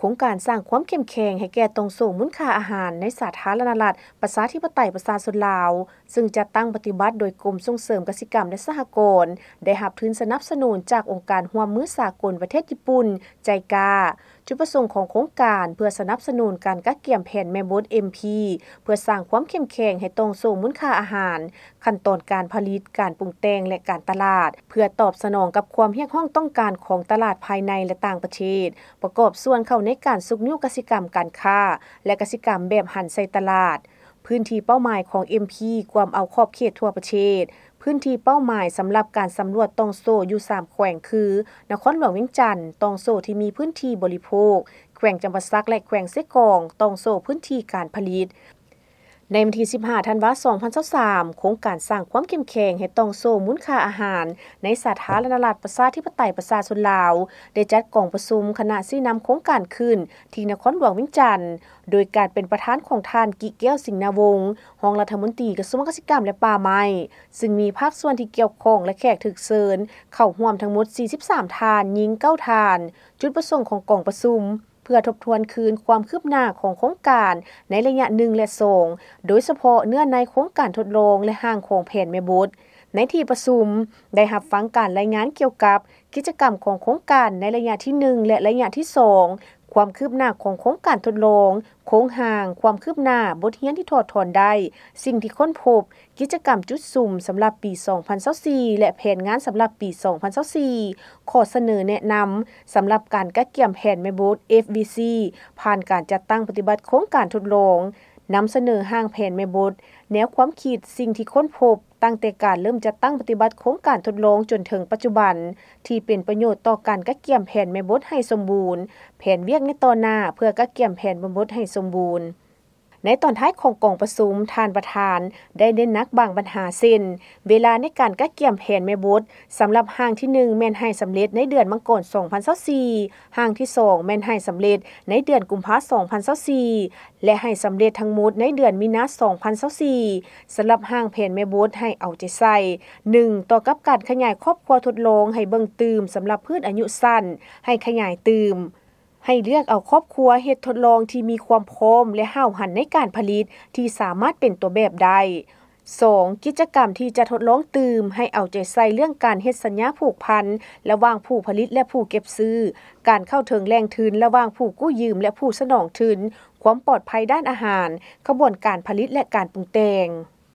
โครงการสร้างความเข้มแข็งให้แก่ตรงส่งมูลค่าอาหารในสาธารณรัฐประชาธิปไตยประชาชนลาว ซึ่งจะตั้งปฏิบัติโดยกรมส่งเสริมกสิกรรมและสหกรณ์ได้หับทุนสนับสนุนจากองค์การห่วมมือสากลประเทศญี่ปุ่นใจกาจุดประสงค์ของโครงการเพื่อสนับสนุนการกักเกี่ยมแผ่นแม่บด MP เพื่อสร้างความเข้มแข็งให้ตรงส่งมูลค่าอาหาร ขั้นตอนการผลิตการปรุงแต่งและการตลาด เพื่อตอบสนองกับความเรียกห้องต้องการของตลาดภายในและต่างประเทศประกอบส่วนเข้าในการสุกนิ้วกสิกรรมการค้าและกสิกรรมแบบหันใส่ตลาดพื้นที่เป้าหมายของ MP ความเอาครอบเขตทั่วประเทศพื้นที่เป้าหมายสำหรับการสำรวจตองโซอยู่3แขวงคือ นครหลวงเวียงจันทร์ตองโซ ที่มีพื้นที่บริโภคแขวงจำปาสักและแขวงเสกองตองโซ พื้นที่การผลิตในวันที่ 15ธันวาคม2023โครงการสร้างความเข้มแข็งให้ต้องโซ่มูลค่าอาหาร ในสาธารณรัฐประชาธิปไตยประชาชนลาวได้จัดกล่องประชุมคณะซี่นำโครงการขึ้นที่นครหลวงวิงจันทร์โดยการเป็นประธานของท่านกิแก้วสิงห์นาวงศ์รองรัฐมนตรีกระทรวงเกษตรกรรมและป่าไม้ซึ่งมีภาคส่วนที่เกี่ยวข้องและแขกถึกเชิญ เข้าร่วมทั้งหมด 43 ทาน ยิง 9ทาน จุดประสงค์ของกล่องประชุมพื่อทบทวนคืนความคืบหน้าของโครงการในระยะหนึ่งและสองโดยเฉพาะเนื้อในโครงการทดลองและห้างของแผนแม่บุตรในที่ประชุมได้หับฟังการรายงานเกี่ยวกับกิจกรรมของโครงการในระยะที่1และระยะที่2ความคืบหน้าของโครงการทดลอง โค้งห่าง ความคืบหน้าบทเรียนที่ถอดถอนได้ สิ่งที่ค้นพบ กิจกรรมจุดสุ่มสำหรับปี 2024และแผนงานสำหรับปี 2024ขอเสนอแนะนำ สำหรับการกระเกี่ยมแผนแม่บท FVC ผ่านการจัดตั้งปฏิบัติโครงการทดลองนำเสนอห้างแผนแม่บท แนวความคิดสิ่งที่ค้นพบตั้งแต่การเริ่มจะตั้งปฏิบัติโครงการทดลองจนถึงปัจจุบันที่เป็นประโยชน์ต่อการกักเกี่ยมแผนแม่บดให้สมบูรณ์ แผนเวียกในตอนหน้าเพื่อกักเกี่ยมแผนแม่บดให้สมบูรณ์ในตอนท้ายของกองประชุมท่านประธาน ได้เน้นนักบางปัญหาสิ้นเวลาในการกระเกี่ยมแผนแม่บุตรสำหรับห้างที่ 1 แม่นให้สำเร็จในเดือนมังกร2024ห้างที่ 2 แม่นให้สำเร็จในเดือนกุมภาพันธ์ 2024และให้สำเร็จทั้งหมด ในเดือนมีนา2024สำหรับห้างแผนแม่บุตรให้เอาใจใส่ 1. ต่อกับการขยายครอบครัวทดลองให้เบิ่งตื่มสำหรับพืชอายุสั้น ให้ขยายตื่มให้เลือกเอาครอบครัวเฮตุทดลองที่มีความพร้อมและห้าวหันในการผลิตที่สามารถเป็นตัวแบบได้ 2. กิจกรรมที่จะทดลองตื่มให้เอาใจใส่เรื่องการเฮ็ดสัญญาผูกพันระหว่างผู้ผลิตและผู้เก็บซื้อ การเข้าถึงแรงทืนระหว่างผู้กู้ยืม และผู้สนองทืนความปลอดภัยด้านอาหารขบวนการผลิตและการปรุงแต่ง